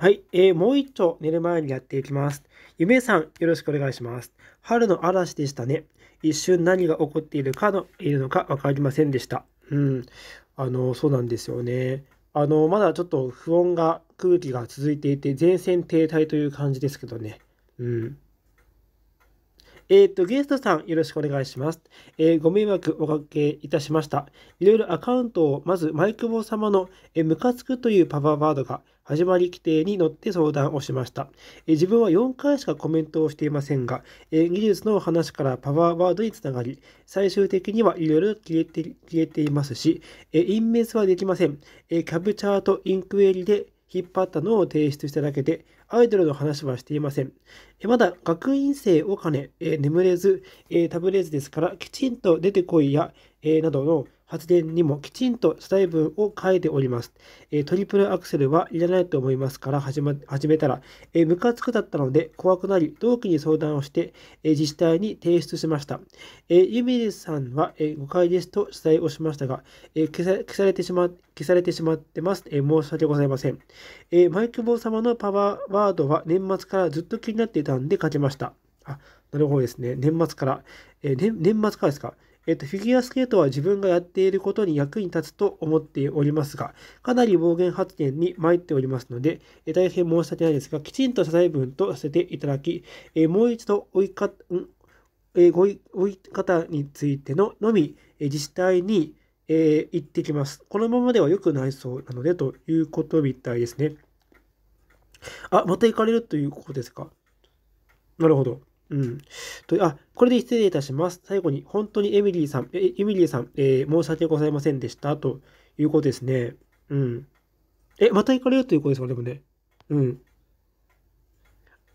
はい、えー、もう一丁寝る前にやっていきます。ゆめさん、よろしくお願いします。春の嵐でしたね。一瞬何が起こっているかの、いるのか分かりませんでした。うん。あの、そうなんですよね。あの、まだちょっと不穏が、空気が続いていて、前線停滞という感じですけどね。うん。えっ、と、ゲストさん、よろしくお願いします。えー、ご迷惑おかけいたしました。いろいろアカウントを、まず、マイクボ様の、えー、ムカつくというパワーワードが、始まり規定に乗って相談をしました。え自分は4回しかコメントをしていませんが、え技術の話からパワーワードにつながり、最終的にはいろいろ消えて消えていますし、え隠滅はできません。えキャブチャーとインクエリで引っ張ったのを提出しただけで、アイドルの話はしていません。まだ学院生を兼ね、え眠れず、えブレーズですから、きちんと出てこいや、えなどの発電にもきちんと主文を書いております。えトリプルアクセルはいらないと思いますから始,、ま、始めたら、えムカつくだったので怖くなり、同期に相談をして、え自治体に提出しました。えユミリさんは、え誤解ですと取材をしましたが、え消さ消されてしま消されてしまってます。え申し訳ございません。えマイクボー様のパワーワードは年末からずっと気になっていたんで書きました。あ、なるほどですね。年末から。え年末からですか。えっと、フィギュアスケートは自分がやっていることに役に立つと思っておりますが、かなり暴言発言に参っておりますので、え大変申し訳ないですが、きちんと謝罪文とさせていただき、えもう一度追いか、んえご追い方についてののみ、え自治体に、え行ってきます。このままでは良くないそうなので、ということみたいですね。あ、また行かれるということですか。なるほど。うん。と、あ、これで失礼いたします。最後に、本当にエミリーさん、えエミリーさん、えー、申し訳ございませんでした。ということですね。うん。え、また行かれるということですか、でもね。うん。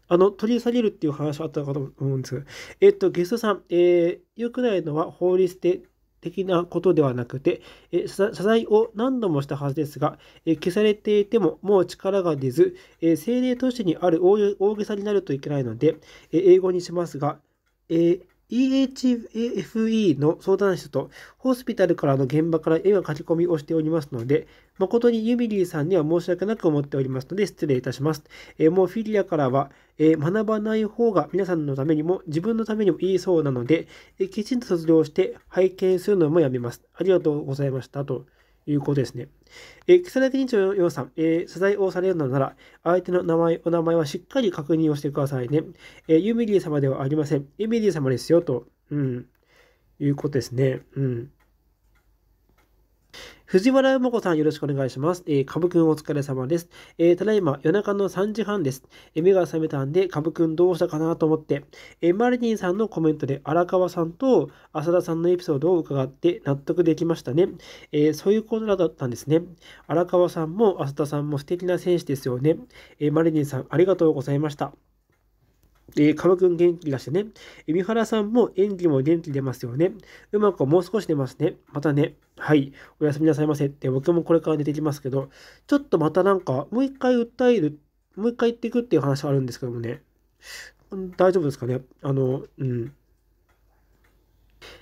あの、取り下げるっていう話はあったかと思うんですが、えっと、ゲストさん、えー、良くないのは法律で的なことではなくて、え謝罪を何度もしたはずですが、え消されていてももう力が出ず、え政令都市にある大げさになるといけないので、え英語にしますが、えー EHFE の相談室とホスピタルからの現場から絵が書き込みをしておりますので、誠にユミリーさんには申し訳なく思っておりますので失礼いたします。えー、もうフィリアからは、えー、学ばない方が皆さんのためにも自分のためにもいいそうなので、えー、きちんと卒業して拝見するのもやめます。ありがとうございましたと。いうことですね。えー、記載だけ認知のさん、えー、謝罪をされるのなら、相手の名前、お名前はしっかり確認をしてくださいね。えー、ユミリー様ではありません。ユミリー様ですよ、と、うん、いうことですね。うん。藤原もこさんよろしくお願いします。えー、株くんお疲れ様です。えー、ただいま夜中の3時半です。えー、目が覚めたんで、株くんどうしたかなと思って、えー、マリリンさんのコメントで荒川さんと浅田さんのエピソードを伺って納得できましたね。えー、そういうことだったんですね。荒川さんも浅田さんも素敵な選手ですよね。えー、マリリンさんありがとうございました。えー、川くん元気出してね。えみはらさんも演技も元気出ますよね。うまくもう少し出ますね。またね。はい。おやすみなさいませって、僕もこれから出てきますけど、ちょっとまたなんか、もう一回訴える、もう一回言っていくっていう話があるんですけどもね。大丈夫ですかねあの、うん。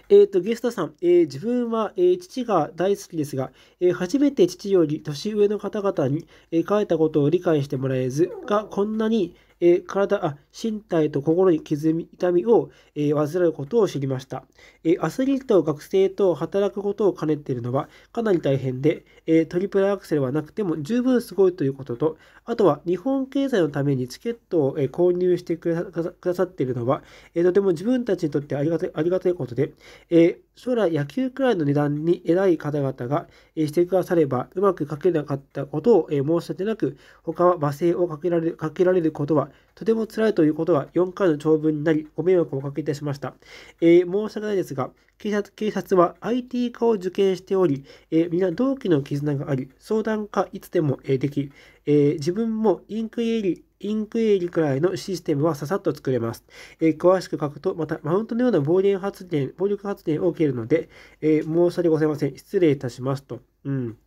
えっ、ー、と、ゲストさん、えー、自分は、えー、父が大好きですが、え初めて父より年上の方々に、え書いたことを理解してもらえずが、こんなに、えー、体あ身体と心に傷み痛みを、えー、患うことを知りました、えー、アスリート学生と働くことを兼ねているのはかなり大変で、えトリプルアクセルはなくても十分すごいということとあとは日本経済のためにチケットを、え購入してくださっているのは、えとても自分たちにとってありがたいありがたいことで、えー将来野球くらいの値段に偉い方々がしてくださればうまく書けなかったことを申し訳なく他は罵声をかけられるかけられることはとても辛いということは4回の長文になりご迷惑をおかけいたしました、えー、申し訳ないですが警察警察は IT 化を受験しており、えー、皆同期の絆があり相談がいつでも、えでき、えー、自分もインクエリインクエリくらいのシステムはささっと作れます。えー、詳しく書くと、また、マウントのような暴言発電、暴力発電を受けるので、えー、申し訳ございません。失礼いたしますと。うん。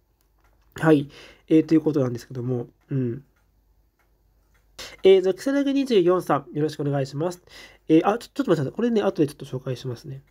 はい。えー、ということなんですけども、うん。えー、ザクサラゲ24さん、よろしくお願いします。えー、あちょ、ちょっと待ってください。これね、後でちょっと紹介しますね。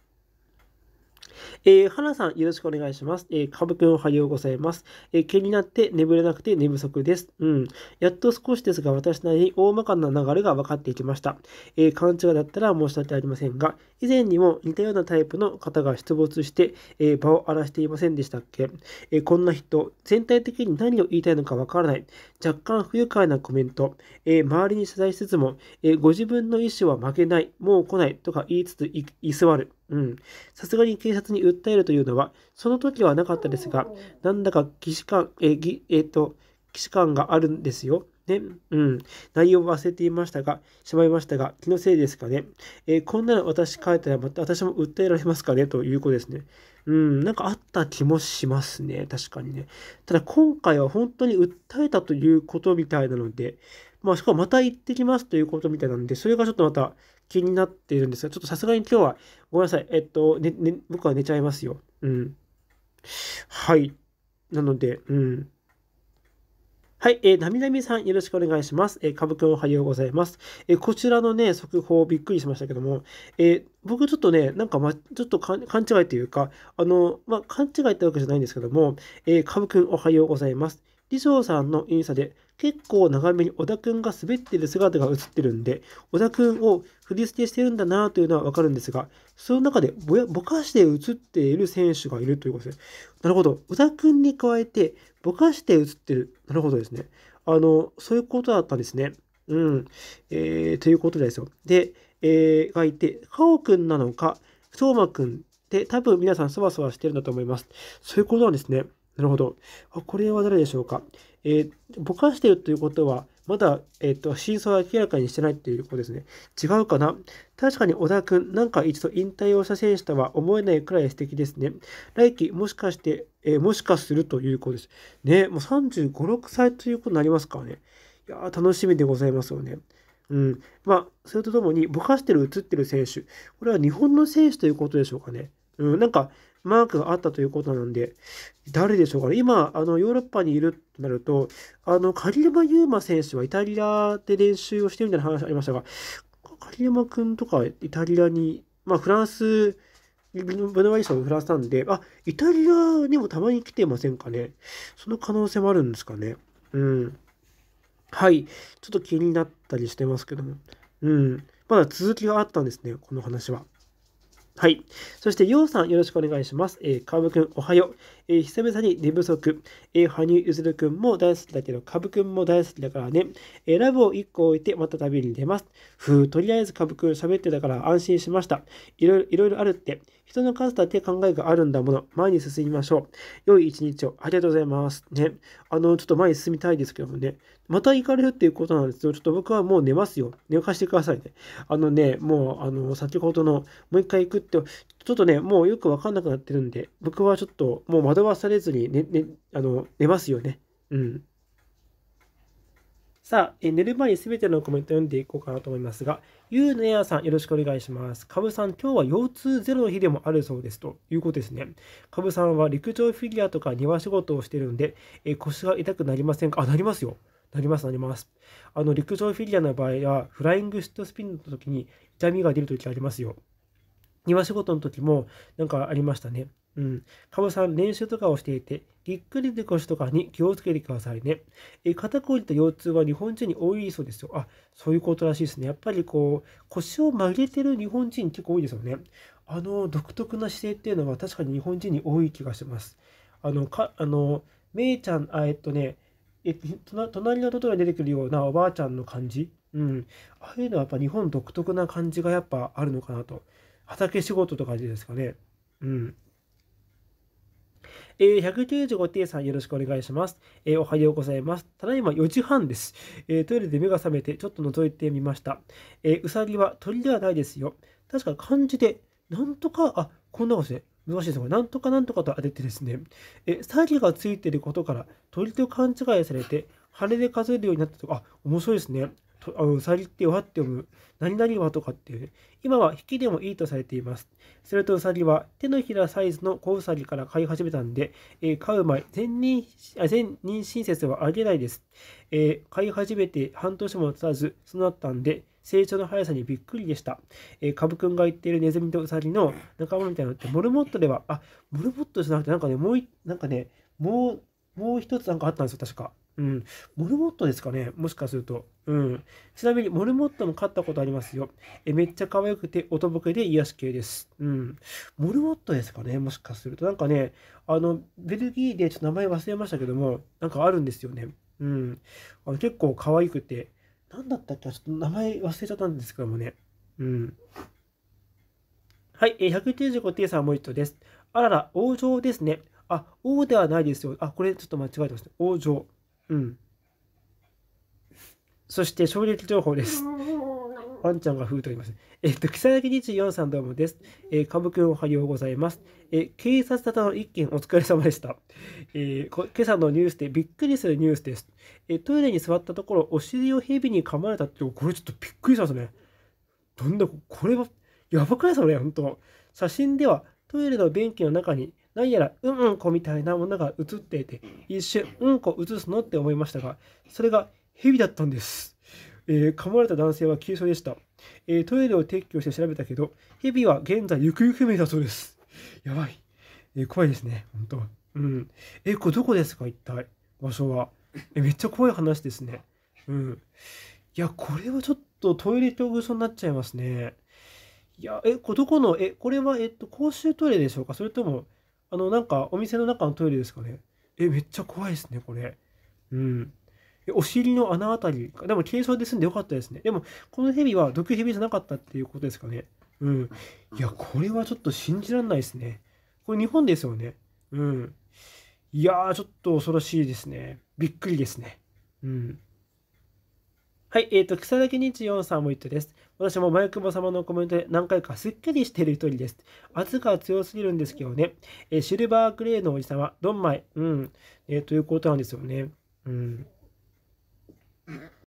えー、花さん、よろしくお願いします。えー、かぶくん、おはようございます。えー、気になって眠れなくて寝不足です。うん。やっと少しですが、私なりに大まかな流れが分かっていきました。えー、勘違いだったら申し訳ありませんが、以前にも似たようなタイプの方が出没して、えー、場を荒らしていませんでしたっけ、えー、こんな人、全体的に何を言いたいのか分からない。若干不愉快なコメント。えー、周りに謝罪しつつも、えー、ご自分の意思は負けない、もう来ないとか言いつつ居座る。うん。さすがに警察に訴えるというのは、その時はなかったですが、なんだか既視感、え、ぎえっ、ー、と、既視感があるんですよ。ね、うん。内容を忘れていましたが、しまいましたが、気のせいですかね。えー、こんなの私書いたら、また私も訴えられますかねということですね。うん、なんかあった気もしますね。確かにね。ただ今回は本当に訴えたということみたいなので、まあ、しかもまた行ってきますということみたいなので、それがちょっとまた気になっているんですが、ちょっとさすがに今日は、ごめんなさい。えっと、ね、ね、僕は寝ちゃいますよ。うん。はい。なので、うん。はい、えー、なみなみさん、よろしくお願いします。えー、かぶくん、おはようございます。えー、こちらのね、速報、びっくりしましたけども、えー、僕、ちょっとね、なんか、ま、ちょっと勘違いというか、あの、まあ、勘違いってわけじゃないんですけども、えー、かぶくん、おはようございます。李翔さんのインスタで、結構長めに小田くんが滑ってる姿が映ってるんで、小田くんを振り付けしてるんだなというのはわかるんですが、その中でぼやぼかして映っている選手がいるということです。なるほど。小田くんに加えて、ぼかして映ってる。なるほどですね。あの、そういうことだったんですね。うん。えー、ということですよ。で、えー、がいて、かおくんなのか、相馬くんて多分皆さんそわそわしてるんだと思います。そういうことなんですね。なるほど。あこれは誰でしょうか。えー、ぼかしてるということは、まだ、えっ、ー、と、真相は明らかにしてないっていうことですね。違うかな確かに小田くん、なんか一度引退をした選手とは思えないくらい素敵ですね。来季、もしかして、えー、もしかするということです。ね、もう35、6歳ということになりますからね。いや楽しみでございますよね。うん。まあ、それとともに、ぼかしてる、映ってる選手。これは日本の選手ということでしょうかね。うん、なんか、マークがあったということなんで、誰でしょうかね。今、あの、ヨーロッパにいるとなると、あの、カリルマ・ユーマ選手はイタリアで練習をしてるみたいな話ありましたが、カリルマ君とかイタリアに、まあ、フランス、ブルワリスはフランスなんで、あ、イタリアにもたまに来てませんかね。その可能性もあるんですかね。うん。はい。ちょっと気になったりしてますけども。うん。まだ続きがあったんですね、この話は。はい。そして、ようさん、よろしくお願いします。えー、かぶくん、おはよう。えー、久々に寝不足。えー、羽生結弦くんも大好きだけど、かぶくんも大好きだからね。えー、ラブを1個置いて、また旅に出ます。ふう、とりあえずかぶくん喋ってたから安心しました。いろいろ、いろいろあるって。人の数だけ考えがあるんだもの。前に進みましょう。良い一日を。ありがとうございます。ね。あの、ちょっと前に進みたいですけどもね。また行かれるっていうことなんですけど、ちょっと僕はもう寝ますよ。寝かしてくださいね。あのね、もう、あの、先ほどの、もう一回行くって、ちょっとね、もうよくわかんなくなってるんで、僕はちょっと、もう惑わされずに、寝、ね、あの、寝ますよね。うん。さあ、え寝る前にすべてのコメントを読んでいこうかなと思いますが、ゆうのやさん、よろしくお願いします。かぶさん、今日は腰痛ゼロの日でもあるそうですということですね。かぶさんは陸上フィギュアとか庭仕事をしているので、え腰が痛くなりませんかあ、なりますよ。なります、なります。あの、陸上フィギュアの場合は、フライングシットスピンの時に痛みが出るときありますよ。庭仕事の時もなんかありましたね。うん。カブさん、練習とかをしていて、ぎっくり腰とかに気をつけてくださいね。え肩こりと腰痛は日本人に多いそうですよ。あ、そういうことらしいですね。やっぱりこう、腰を曲げてる日本人結構多いですよね。あの、独特な姿勢っていうのは確かに日本人に多い気がします。あの、か、あの、めいちゃん、あ、えっとね、え隣のトトロに出てくるようなおばあちゃんの感じ。うん。ああいうのはやっぱ日本独特な感じがやっぱあるのかなと。畑仕事とかですかね。うん。えー、195T さんよろしくお願いします。えー、おはようございます。ただいま4時半です。えー、トイレで目が覚めてちょっと覗いてみました。えうさぎは鳥ではないですよ。確か漢字で、なんとか、あ、こんなことで、難しいですが、なんとかなんとかと当ててですね、え、詐欺がついていることから鳥と勘違いされて、羽で数えるようになったとか、あ、面白いですね。あのうさぎってわって読む、何々はとかっていう、今は引きでもいいとされています。するとうさぎは手のひらサイズの小うさぎから飼い始めたんで、えー、飼う前、全任あ全妊娠説はあげないです、えー、飼い始めて半年も経たず、そうなったんで、成長の速さにびっくりでした。えー、カブくんが言っているネズミとウサギの仲間みたいなのって、モルモットでは、あ、モルモットじゃなくて、なんかね、もう、なんかね、もう、もう一つなんかあったんですよ、確か。うん。モルモットですかね、もしかすると。うん。ちなみに、モルモットも飼ったことありますよ。えめっちゃ可愛くて、音ぼけで癒し系です。うん。モルモットですかね、もしかすると。なんかね、あの、ベルギーでちょっと名前忘れましたけども、なんかあるんですよね。うん。あの結構可愛くて、何だったっけちょっと名前忘れちゃったんですけどもね。うん。はい、え 195T さんもう一度です。あらら、王城ですね。あ、王ではないですよ。あ、これちょっと間違えてました。王城。うん。そして衝撃情報です。ワンちゃんがふうと言います。えっと、草薙24さんどうもです。えー、ぶくんおはようございます。え警察沙汰の一件お疲れ様でした。えー、今朝のニュースでびっくりするニュースです。えトイレに座ったところ、お尻を蛇に噛まれたって、これちょっとびっくりしたんですね。なんだ、これは、やばくないですかね、本当写真では、トイレの便器の中に、何やらうんうんこみたいなものが映っていて、一瞬、うんこ映すのって思いましたが、それが蛇だったんです。えー、噛まれた男性は軽傷でした。えー、トイレを撤去して調べたけど、蛇は現在行方不明だそうです。やばい。えー、怖いですね、本当うん。え、これどこですか、一体、場所は。え、めっちゃ怖い話ですね。うん。いや、これはちょっとトイレ恐怖症になっちゃいますね。いや、え、これどこの、え、これは、えっと、公衆トイレでしょうかそれとも、あの、なんか、お店の中のトイレですかねえ、めっちゃ怖いですね、これ。うん。お尻の穴あたりか。でも軽装で済んでよかったですね。でも、このヘビは毒ヘビじゃなかったっていうことですかね。うん。いや、これはちょっと信じられないですね。これ日本ですよね。うん。いやー、ちょっと恐ろしいですね。びっくりですね。うん。はい、えっ、ー、と、草竹日曜さんも言ってです。私も前久保様のコメントで何回かすっきりしている一人です。圧が強すぎるんですけどね。えー、シルバーグレーのおじさんは、ドンマイ。うん。えー、ということなんですよね。うん。Mm-hmm.